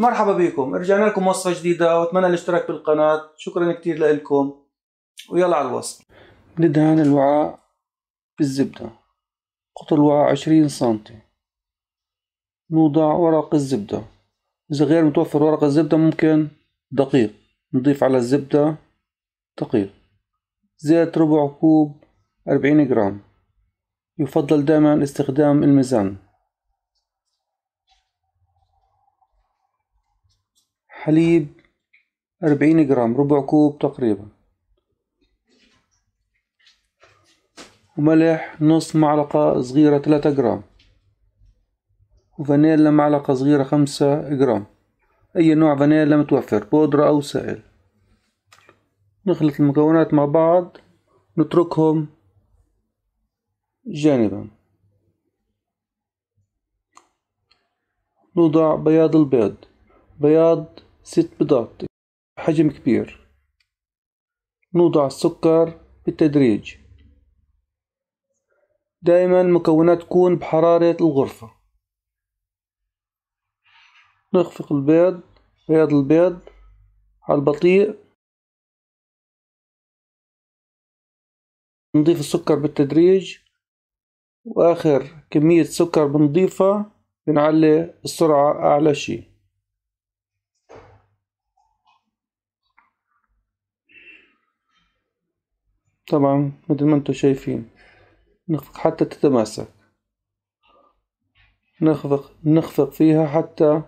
مرحبا بكم رجعنا لكم وصفة جديدة واتمنى الاشتراك بالقناة شكرا كتير لكم ويلا على الوصف ندهن الوعاء بالزبدة قطر الوعاء عشرين سنتي نوضع ورق الزبدة إذا غير متوفر ورق الزبدة ممكن دقيق نضيف على الزبدة دقيق زيت ربع كوب أربعين جرام يفضل دائما استخدام الميزان حليب أربعين جرام ربع كوب تقريبا وملح نص معلقة صغيرة ثلاثة جرام وفانيلا معلقة صغيرة خمسة جرام أي نوع فانيلا متوفر بودرة أو سائل نخلط المكونات مع بعض نتركهم جانبا نوضع بياض البيض بياض ست بيضات حجم كبير نوضع السكر بالتدريج دائما المكونات تكون بحرارة الغرفة نخفق البيض بيض البيض على البطيء نضيف السكر بالتدريج وآخر كمية سكر بنضيفها بنعلي السرعة أعلى شي طبعا مثل ما انتم شايفين نخفق حتى تتماسك نخفق نخفق فيها حتى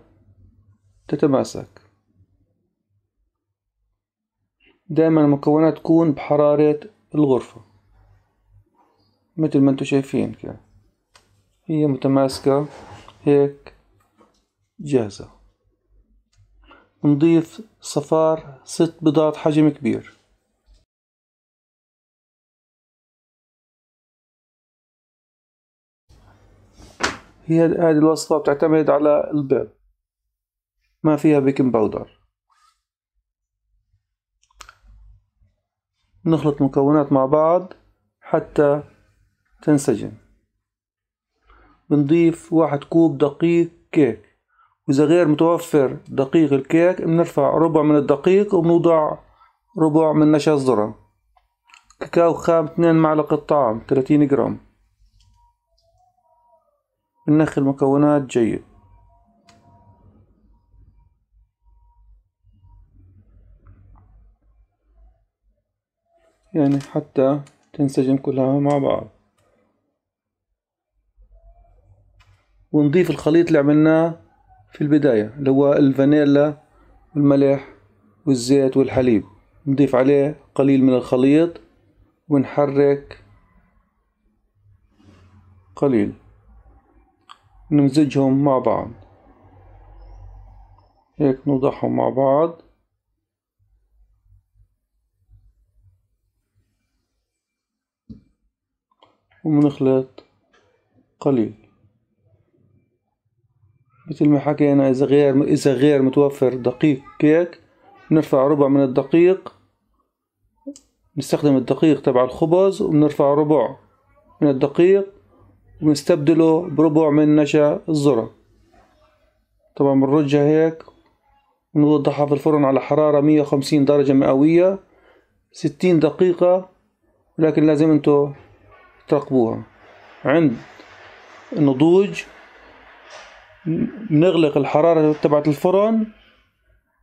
تتماسك دائما المكونات تكون بحرارة الغرفة مثل ما انتم شايفين كده هي متماسكة هيك جاهزة نضيف صفار ست بضاعة حجم كبير هي هذه الوصفة بتعتمد على البيض ما فيها بيكنج باودر نخلط مكونات مع بعض حتى تنسجم بنضيف واحد كوب دقيق كيك وإذا غير متوفر دقيق الكيك بنرفع ربع من الدقيق وبنوضع ربع من نشا الذرة كاكاو خام 2 معلقة طعام 30 جرام النخ مكونات جيد يعني حتى تنسجم كلها مع بعض ونضيف الخليط اللي عملناه في البداية اللي هو الفانيلا والملح والزيت والحليب نضيف عليه قليل من الخليط ونحرك قليل نمزجهم مع بعض هيك نوضحهم مع بعض ومنخلط قليل مثل ما حكينا إذا غير إذا غير متوفر دقيق كيك نرفع ربع من الدقيق نستخدم الدقيق تبع الخبز ونرفع ربع من الدقيق وبنستبدله بربع من نشا الذرة طبعا بنرجها هيك ونوضعها في الفرن على حرارة مية وخمسين درجة مئوية ستين دقيقة ولكن لازم انتو تراقبوها عند النضوج نغلق الحرارة تبعت الفرن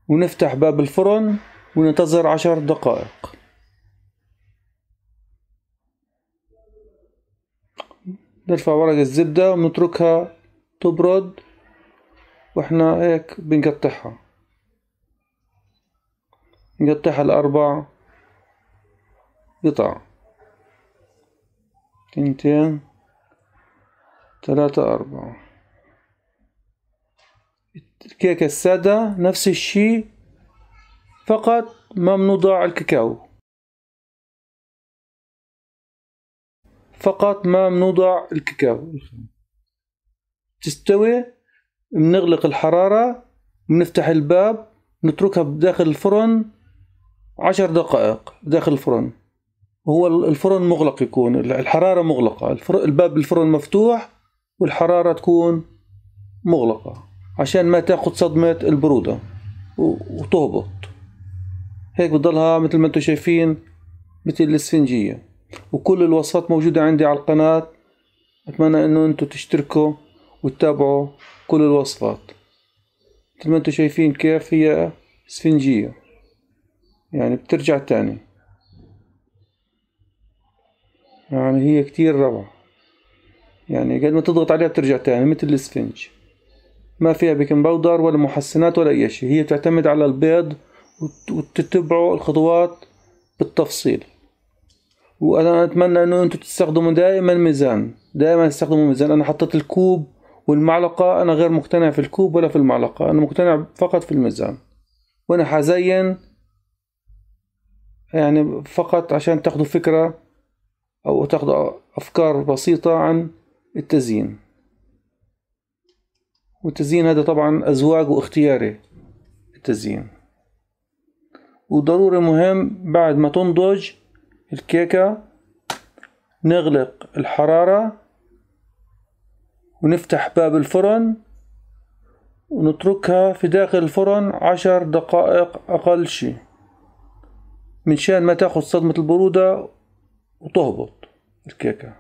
ونفتح باب الفرن وننتظر عشر دقائق نرفع ورق الزبدة ونتركها تبرد واحنا هيك بنقطعها نقطعها لأربع قطع تنتين ثلاثة أربعة الكيكة السادة نفس الشي فقط ما بنوضع الكاكاو فقط ما بنوضع الكاكاو تستوي بنغلق الحرارة بنفتح الباب نتركها بداخل الفرن عشر دقائق داخل الفرن هو الفرن مغلق يكون الحرارة مغلقة الباب الفرن مفتوح والحرارة تكون مغلقة عشان ما تاخد صدمة البرودة وتهبط هيك بتضلها مثل ما انتم شايفين مثل الاسفنجية وكل الوصفات موجودة عندي على القناة أتمنى أنه أنتم تشتركوا وتتابعوا كل الوصفات مثل ما أنتم شايفين كيف هي اسفنجية يعني بترجع تاني يعني هي كتير روعة يعني قد ما تضغط عليها بترجع تاني مثل الاسفنج ما فيها بيكنج باودر ولا محسنات ولا أي شيء هي بتعتمد على البيض وتتبعوا الخطوات بالتفصيل وانا اتمنى انه انتم تستخدموا دائما ميزان دائما استخدموا ميزان انا حطيت الكوب والمعلقة انا غير مقتنع في الكوب ولا في المعلقة انا مقتنع فقط في الميزان وانا حزين يعني فقط عشان تاخدوا فكرة او تاخدوا افكار بسيطة عن التزيين والتزيين هذا طبعا ازواج واختياري التزيين وضروري مهم بعد ما تنضج الكيكة نغلق الحرارة ونفتح باب الفرن ونتركها في داخل الفرن عشر دقائق أقل شي من شان ما تاخد صدمة البرودة وتهبط الكيكة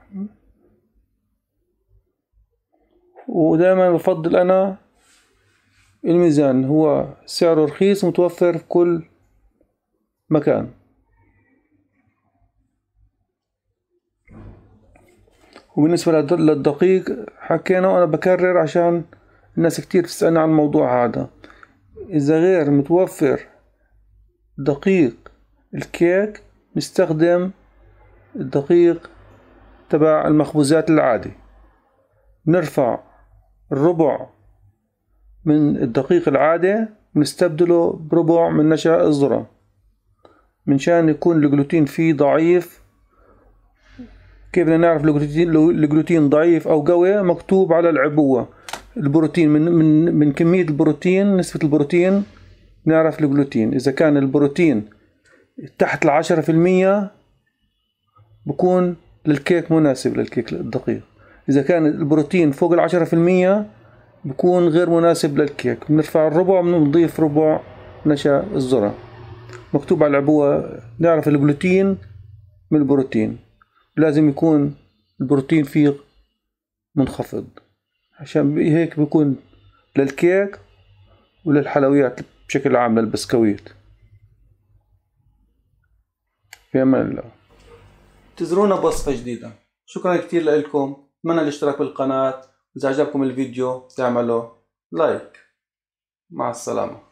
ودائما بفضل أنا الميزان هو سعره رخيص متوفر في كل مكان وبالنسبة للدقيق حكينا وأنا بكرر عشان الناس كتير تسألنا عن الموضوع هذا إذا غير متوفر دقيق الكيك نستخدم الدقيق تبع المخبوزات العادي نرفع الربع من الدقيق العادي ونستبدله بربع من نشا الذرة منشان يكون الجلوتين فيه ضعيف كيف بدنا نعرف الجلوتين ضعيف او قوي مكتوب على العبوه البروتين من من من كميه البروتين نسبه البروتين نعرف الجلوتين اذا كان البروتين تحت العشرة في المية بكون للكيك مناسب للكيك الدقيق اذا كان البروتين فوق العشرة في المية بكون غير مناسب للكيك بنرفع الربع بنضيف ربع نشا الذرة مكتوب على العبوة نعرف الجلوتين من البروتين لازم يكون البروتين فيه منخفض عشان هيك بيكون للكيك وللحلويات بشكل عام للبسكويت في امان الله تزرونا بوصفة جديدة شكرا كتير لكم اتمنى الاشتراك بالقناة واذا عجبكم الفيديو تعملوا لايك مع السلامة